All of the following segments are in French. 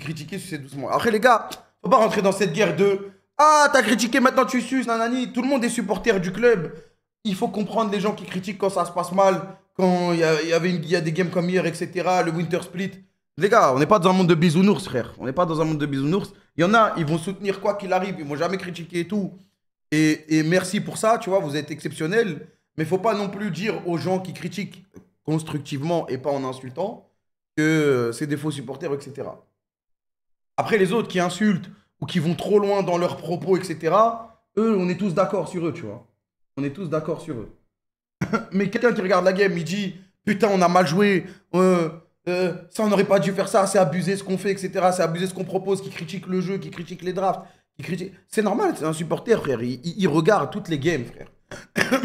critiquer c'est doucement. Après, les gars, faut pas rentrer dans cette guerre de Ah, t'as critiqué, maintenant tu suces, nanani. Tout le monde est supporter du club. Il faut comprendre les gens qui critiquent quand ça se passe mal, quand il y, a, avait y a des games comme hier, etc., le Winter Split. Les gars, on n'est pas dans un monde de bisounours, frère. On n'est pas dans un monde de bisounours. Il y en a, ils vont soutenir quoi qu'il arrive. Ils vont jamais critiquer et tout. Et, et, merci pour ça, tu vois, vous êtes exceptionnels. Mais faut pas non plus dire aux gens qui critiquent constructivement et pas en insultant que c'est des faux supporters, etc. Après, les autres qui insultent ou qui vont trop loin dans leurs propos, etc., eux, on est tous d'accord sur eux, tu vois. On est tous d'accord sur eux. Mais quelqu'un qui regarde la game, il dit Putain, on a mal joué, euh, euh, ça, on n'aurait pas dû faire ça, c'est abusé ce qu'on fait, etc., c'est abusé ce qu'on propose, qui critique le jeu, qui critique les drafts. qui critique... C'est normal, c'est un supporter, frère. il regarde toutes les games, frère.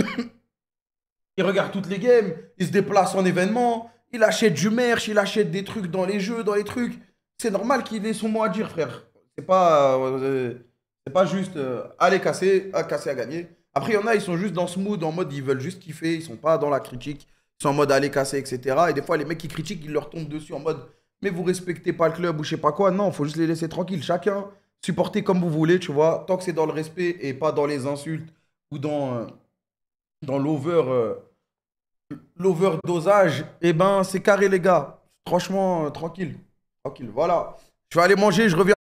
il regarde toutes les games, il se déplace en événement, il achète du merch, il achète des trucs dans les jeux, dans les trucs c'est normal qu'il ait son mot à dire, frère. C'est pas, euh, pas juste euh, aller casser, à casser, à gagner. Après, il y en a, ils sont juste dans ce mood, en mode ils veulent juste kiffer, ils sont pas dans la critique, ils sont en mode aller casser, etc. Et des fois, les mecs qui critiquent, ils leur tombent dessus en mode mais vous respectez pas le club ou je sais pas quoi. Non, faut juste les laisser tranquilles. Chacun supporter comme vous voulez, tu vois, tant que c'est dans le respect et pas dans les insultes ou dans, euh, dans l'over l'overdosage, eh ben c'est carré les gars. Franchement, tranquille. Tranquille, voilà. Je vais aller manger, je reviens.